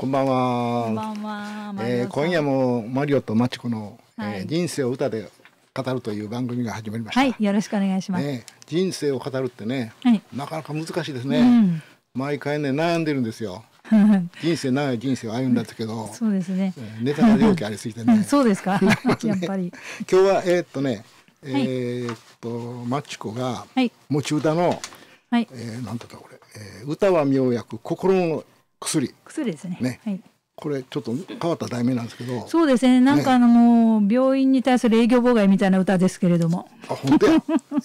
こんばんは。こんばんは。えー、今夜もマリオとマチコの、はい、えー、人生を歌で語るという番組が始まりました。はい、よろしくお願いします。ね、人生を語るってね、はい、なかなか難しいですね。うん、毎回ね悩んでるんですよ。人生長い人生を歩んだんだけど、そうですね。ネタが容器ありすぎてね。そうですか。やっぱり。今日はえー、っとね、えー、っと、マチコが持ち歌の、はい、えー、なんだったこれ、えー、歌は妙薬心の薬薬ですねね、はい、これちょっと変わった題名なんですけどそうですねなんかあの、もう病院に対する営業妨害みたいな歌ですけれどもあ本当や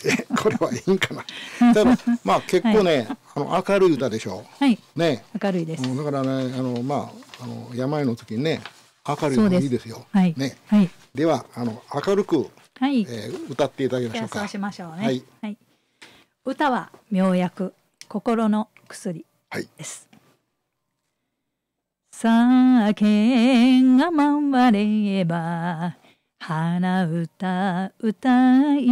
えこれはいいんかなただまあ 結構ね、はい、あの明るい歌でしょう、はい、ね明るいです、だからねあのまああの病の時にね明るいのいいですよはい、ね、はい、ではあの明るく、はいえー、歌っていただきましょうかしましょうね、はい、はい、歌は妙薬心の薬です、はい酒が回れば花歌歌い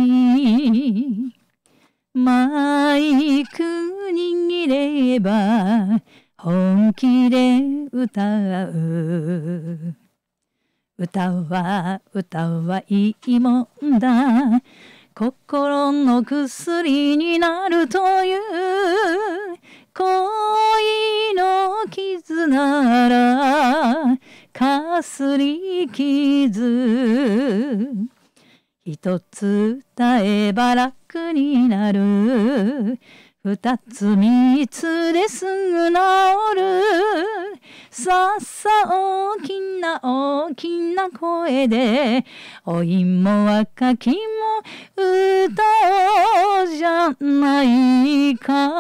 マイク握れば本気で歌う歌は歌はいいもんだ心の薬になるという恋の傷ならかすり傷一つ伝えば楽になる二つ三つですぐ治る。さっさ大きな大きな声で、お芋若きも歌おうじゃないか。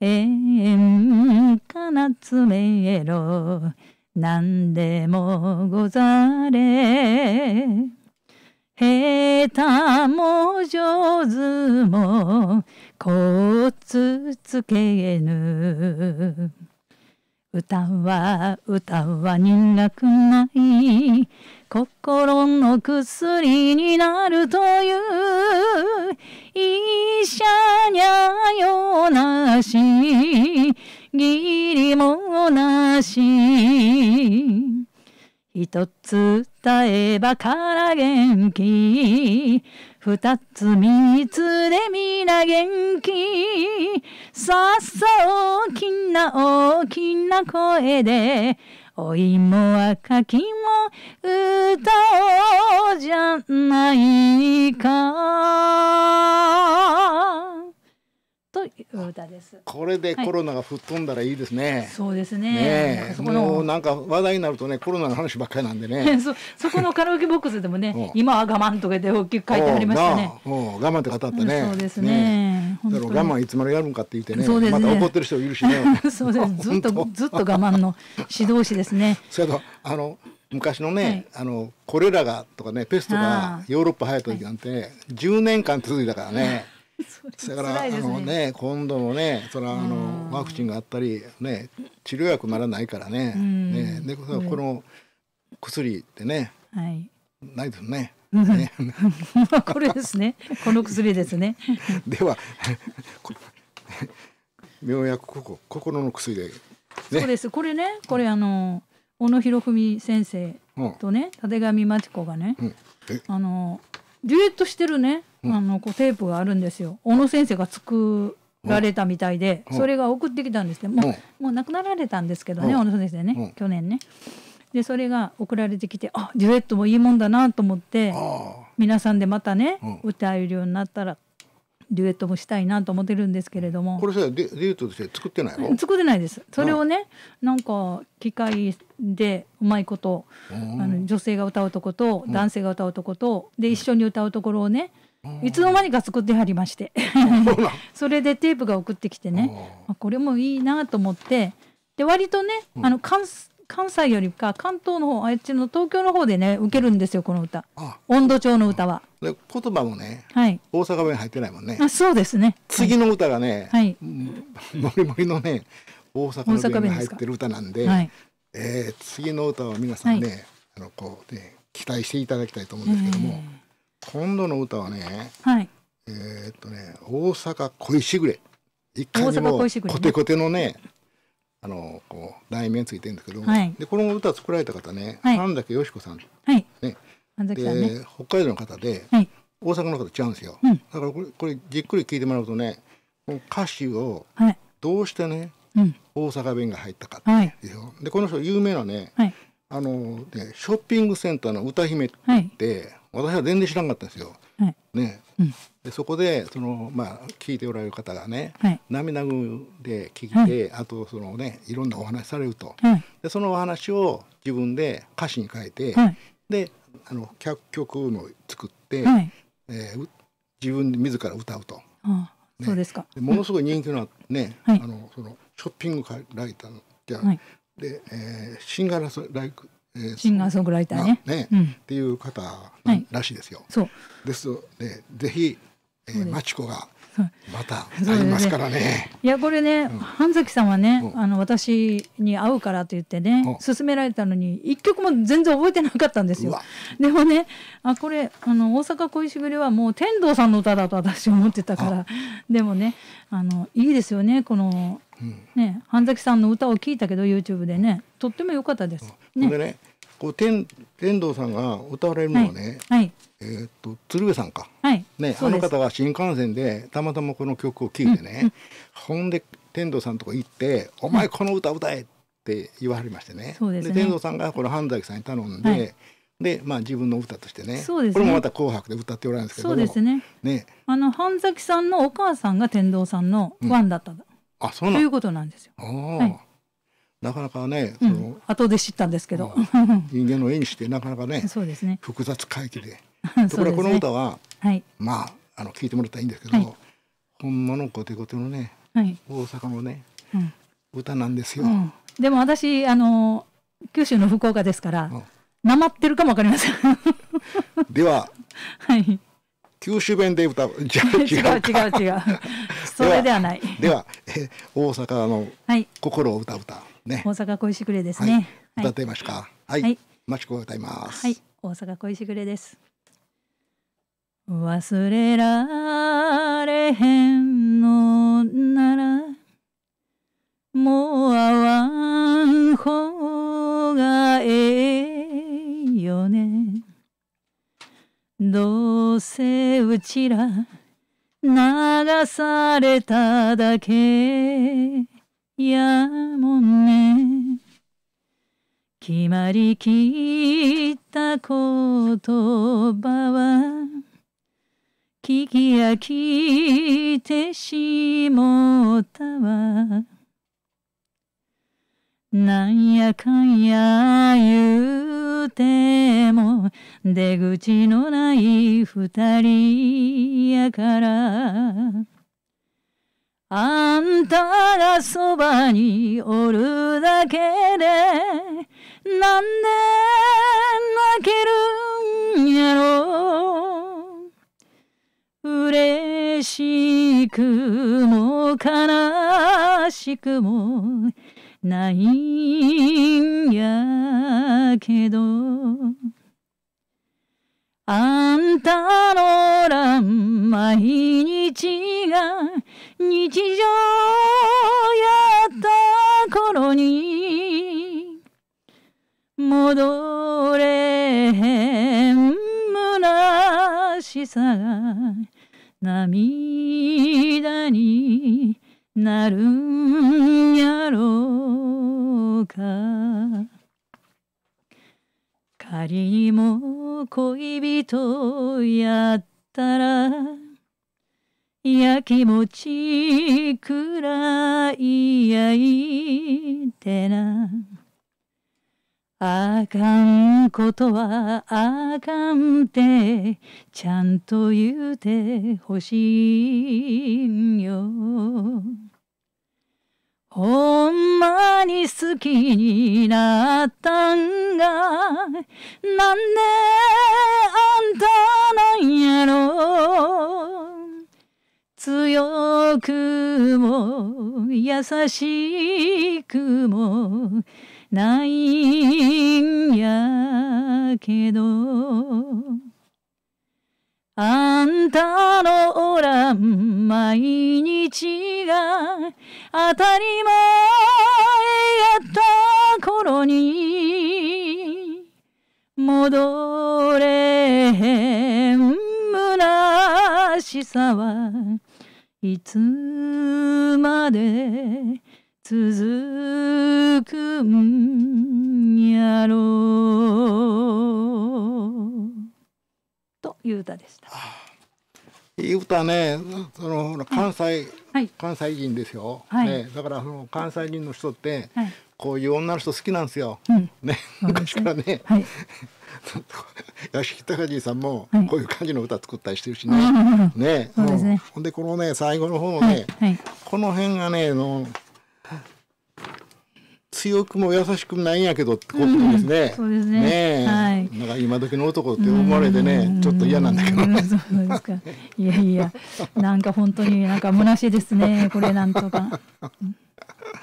えんかなつめろ。何でもござれ。下手も上手もこつつけぬ歌は歌は苦くない心の薬になるという医者にゃよなし一つ伝えばから元気二つ三つで皆元気さっさ大きな大きな声でお芋赤きも歌おうじゃないかトです。これでコロナが吹っ飛んだらいいですね。はい、そうですね。ねもうなんか話題になるとね、コロナの話ばっかりなんでね。そそこのカラオケボックスでもね、今は我慢とかで大きく書いてありましたね。我慢って語ったね。そうですね。だから我慢いつまでやるんかって言ってね、ねまた怒ってる人いるしね。そうです。ずっとずっと我慢の指導士ですね。それとあの。昔のね、はい、あのコレラがとかねペストがヨーロッパ入った時なんて、ね、10年間続いたからね。だから、ね、あのね今度のねそれはあのワクチンがあったりね治療薬ならないからね,、ねでこの薬ってね、はい、ないですね。ね、これですね。この薬ですね。では、妙薬ここ心の薬で、ね、そうです。これね、これあの小野博文先生とね、立上真知子がね、うん、あのデュエットしてるね、うん、あのこうテープがあるんですよ小野先生が作られたみたいで、うん、それが送ってきたんですけど、うん、もう,、もう亡くなられたんですけどね、小野先生ね、去年ね。でそれが送られてきてあデュエットもいいもんだなと思って皆さんでまたね、歌えるようになったらデュエットもしたいなと思ってるんですけれどもこれさデデュエットとして作ってないの作ってないですそれをね、なんか機械でうまいこと、うん、あの女性が歌うとこと、男性が歌うとこと、で一緒に歌うところをね、いつの間にか作ってはりまして それでテープが送ってきてね、まあ、これもいいなと思ってで割とね、あの関関西よりか関東の方あっちの東京の方でね受けるんですよこの歌あ温度調の歌は。で言葉もね、はい、大阪弁入ってないもんね。あそうですね。次の歌がね、はい、もりもりのね大阪弁に入ってる歌なんで、でえー、次の歌は皆さんね、はい、あのこうね期待していただきたいと思うんですけども、今度の歌はね、はい、えっとね大阪恋しぐれ。いかにもコテコテのねあのこう題名ついてるんですけど、はい、でこの歌作られた方ね、はい、神崎よし子さん、はいねで北海道の方で、大阪の方違うんですよ、うん、だからこれこれじっくり聞いてもらうとね歌詞をどうしてね、大阪弁が入ったかっていう、はい、でこの人有名なね、あのねショッピングセンターの歌姫って、私は全然知らなかったんですよ。ね、うん、でそこでその、まあ、聞いておられる方がね、はい、涙ぐんで聞いて、はい、あとその、ね、いろんなお話されると、はい、でそのお話を自分で歌詞に書いて、であの脚曲の作って、えー、自分で自ら歌うと。ああね、そうですかものすごい人気のね、あのそのショッピングライターじゃ、はい、で、えー、シンガーライクシンガーソングライターねね、うん、っていう方らしいですよ。はい、そうですのでぜひ、えー、マチコがまた会いますからね。ねいやこれね、うん、半崎さんはね、うん、あの私に会うからと言ってね、勧、うん、められたのに一曲も全然覚えてなかったんですよ。でもねあこれあの大阪恋しぐれはもう天童さんの歌だと私思ってたからでもねあのいいですよねこの、ね半崎さんの歌を聴いたけど YouTube でね。とっても良かったです。ね、でね、こう天天童さんが歌われるのはね、はい、えー、っと鶴瓶さんか、はい、ねあの方が新幹線でたまたまこの曲を聴いてね、うんうん、ほんで天童さんとこ行って「お前この歌歌え!」って言わはりましてね、うで天童さんがこの半崎さんに頼んで、はい、でまあ自分の歌としてね、ね、これもまた「紅白」で歌っておられるんですけどそうですねねあの半崎さんのお母さんが天童さんのファンだった、うん、あそうなんということなんですよ。はいなかなかね、その後で知ったんですけど、人間の絵にしてなかなかねそうですね複雑回帰で ところがこの歌は、まああの聞いてもらったらいいんですけど、ほんまのゴテゴテのね、はい、大阪のね、うん、歌なんですよ、でも私あの九州の福岡ですから、なまってるかもわかりません では、はい、九州弁で歌う じゃ違う違う違うそれではないでは大阪の心を歌う歌、はいね、大阪恋しぐれですね、はい、歌ってましかはい、マチコ歌いますはい大阪恋しぐれです忘れられへんのならもう会わん方がええよねどうせうちら流されただけやもんね決まりきった言葉は聞き飽きてしもたわなんやかんや言うても出口のない二人やからあんたがそばにおるだけでなんで泣けるんやろ嬉しくも悲しくもないんやけどあんたのらん毎日が日常やった頃に戻れへん虚しさが涙になるんやろうか仮にも恋人やったらやきもちくらいやいてな。あかんことはあかんて、ちゃんと言うてほしいんよ。ほんまに好きになったんが、なんであんたなんやろう。強くも優しくもないんやけどあんたのおらん毎日が当たり前やった頃に戻れへん虚しさはいつまで続くんやろうという歌でした。いい歌ね、その関西、はい、関西人ですよ、はい、ね、だからその関西人の人って、はい、こういう女の人好きなんですよ。うん、ね、昔からね。はい屋敷隆治さんもこういう感じの歌作ったりしてるしね。ね、でほんでこのね最後の方ね、はいはい、この辺がねの強くも優しくもないんやけどってことですね。うん、そうですね。ねはい。なんか今時の男って思われてね、ちょっと嫌なんだけど。そうですか。いやいや、なんか本当になんか虚しいですね。これなんとか。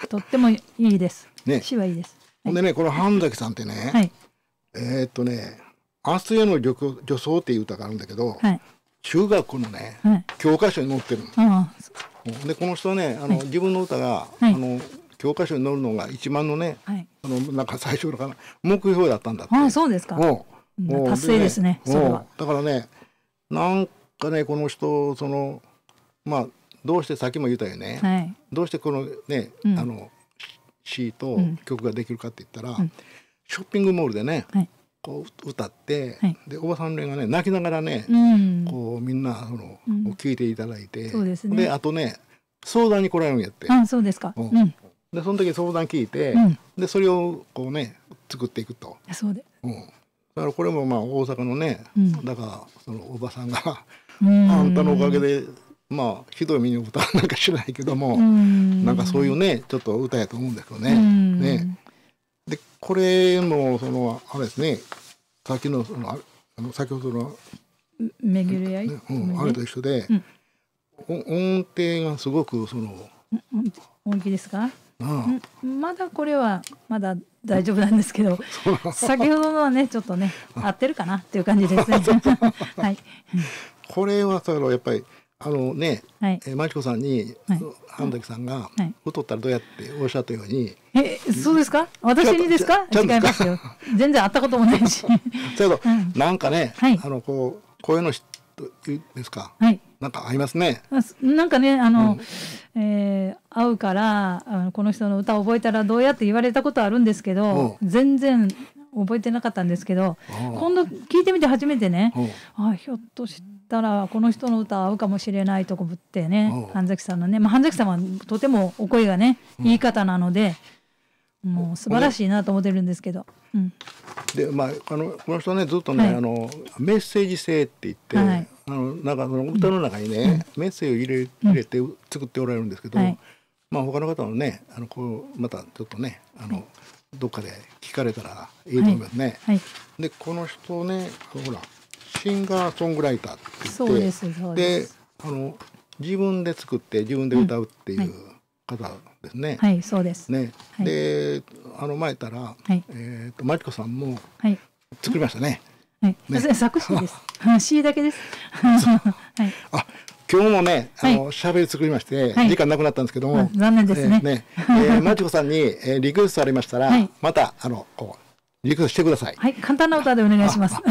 とってもいいです。ね。詩はいいです。ほんでね、この半崎さんってね。はいえー、っとね「アースへの旅女装」っていう歌があるんだけど、はい、中学のね、はい、教科書に載ってるんでこの人ねあの、はい、自分の歌が、あの教科書に載るのが一番のね、はい、あのなんか最初のかな目標だったんだってあそうですかおう達成ですね、ね、それだからねなんかねこの人そのまあどうしてさっきも言ったよね、はい、どうしてこのね、うん、あの詩と曲ができるかって言ったら、うんショッピングモールでね、はい、こう歌って、はい、でおばさん連がね泣きながらね、うん、こうみんなあの、うん、聞いていただいて、ね、であとね相談に来られるんやって。あそうですか、うん、でその時相談聞いて、でそれをこうね作っていくと。そうで、うん、だからこれもまあ大阪のね、だからそのおばさんがあんたのおかげでまあひどい身に歌うなんかしないけども、なんかそういうねちょっと歌やと思うんですよね。ねこれもそのあれですね先のそのああの先ほどのめぐるやい、ねうん、あれと一緒で、うん、音程がすごくその音気ですかああまだこれはまだ大丈夫なんですけど先ほどのはねちょっとね合ってるかなっていう感じですね。はい、これはそのやっぱりあのね、はい、えー、マキコさんに、はい、半崎さんが、はい、太ったらどうやっておっしゃったように。え、そうですか。私にですか。違いますよ。全然会ったこともないし。け ど、うん、なんかね、はい、あの、こう、こういうのですか。はい。なんか合いますね。なんかね、あの、うん、えー、会うから、あの、この人の歌を覚えたら、どうやって言われたことあるんですけど、全然。覚えてなかったんですけど今度聞いてみて初めてねあひょっとしてったらこの人の歌合うかもしれないとこぶってね半崎さんのね、まあ、半崎さんはとてもお声がね、うん、いい方なので、もう素晴らしいなと思ってるんですけど。うん、でまああのこの人ねずっとね、はい、あのメッセージ性って言って、はい、あのなんかその歌の中にね、メッセージを入れ入れて作っておられるんですけど、はい、まあ他の方のねあのこうまたちょっとねあの、どっかで聞かれたらいいと思いますね。はい、でこの人ねほらシンガーソングライターって言ってそうですであの自分で作って自分で歌うっていう方ですね。はい、そうです。ね、で、あの前から、えっ、と、マリコさんも作りましたね。はい、ね、作詞です。詞 だけです。はい。あ、今日もね、あの、喋り作りまして、時間なくなったんですけども。残念ですね。ね、えー、まりこさんに、えー、リクエストありましたら、また、あの、こう。リクエストしてください。はい、簡単な歌でお願いします。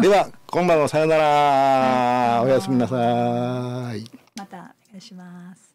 では、今晩のさよなら、はい、おやすみなさい。またお願いします。